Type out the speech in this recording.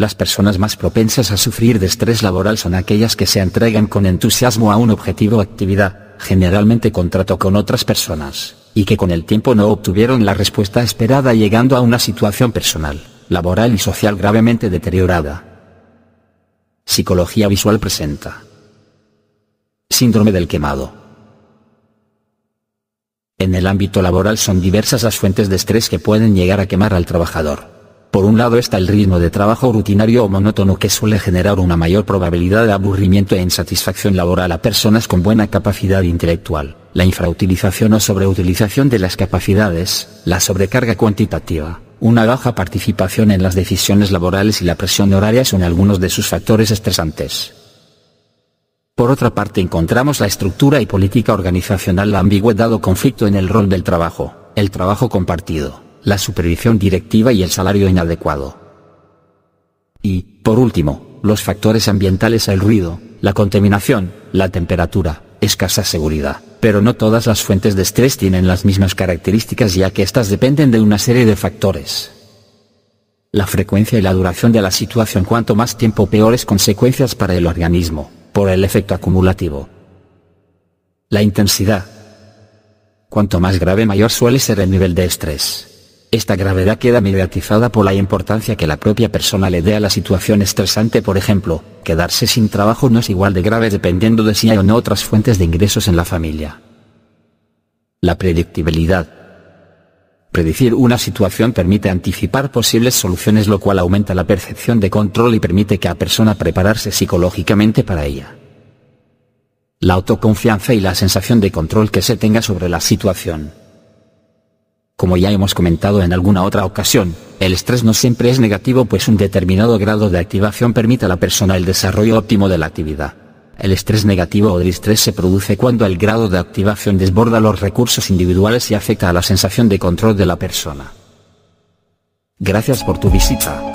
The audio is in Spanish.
Las personas más propensas a sufrir de estrés laboral son aquellas que se entregan con entusiasmo a un objetivo o actividad, generalmente contrato con otras personas, y que con el tiempo no obtuvieron la respuesta esperada llegando a una situación personal, laboral y social gravemente deteriorada. Psicología visual presenta. Síndrome del quemado. En el ámbito laboral son diversas las fuentes de estrés que pueden llegar a quemar al trabajador por un lado está el ritmo de trabajo rutinario o monótono que suele generar una mayor probabilidad de aburrimiento e insatisfacción laboral a personas con buena capacidad intelectual, la infrautilización o sobreutilización de las capacidades, la sobrecarga cuantitativa, una baja participación en las decisiones laborales y la presión horaria son algunos de sus factores estresantes. Por otra parte encontramos la estructura y política organizacional la ambigüedad o conflicto en el rol del trabajo, el trabajo compartido la supervisión directiva y el salario inadecuado. Y, por último, los factores ambientales el ruido, la contaminación, la temperatura, escasa seguridad. Pero no todas las fuentes de estrés tienen las mismas características ya que estas dependen de una serie de factores. La frecuencia y la duración de la situación cuanto más tiempo peores consecuencias para el organismo, por el efecto acumulativo. La intensidad. Cuanto más grave mayor suele ser el nivel de estrés. Esta gravedad queda mediatizada por la importancia que la propia persona le dé a la situación estresante. Por ejemplo, quedarse sin trabajo no es igual de grave dependiendo de si hay o no otras fuentes de ingresos en la familia. La predictibilidad. Predecir una situación permite anticipar posibles soluciones lo cual aumenta la percepción de control y permite que a persona prepararse psicológicamente para ella. La autoconfianza y la sensación de control que se tenga sobre la situación. Como ya hemos comentado en alguna otra ocasión, el estrés no siempre es negativo pues un determinado grado de activación permite a la persona el desarrollo óptimo de la actividad. El estrés negativo o estrés se produce cuando el grado de activación desborda los recursos individuales y afecta a la sensación de control de la persona. Gracias por tu visita.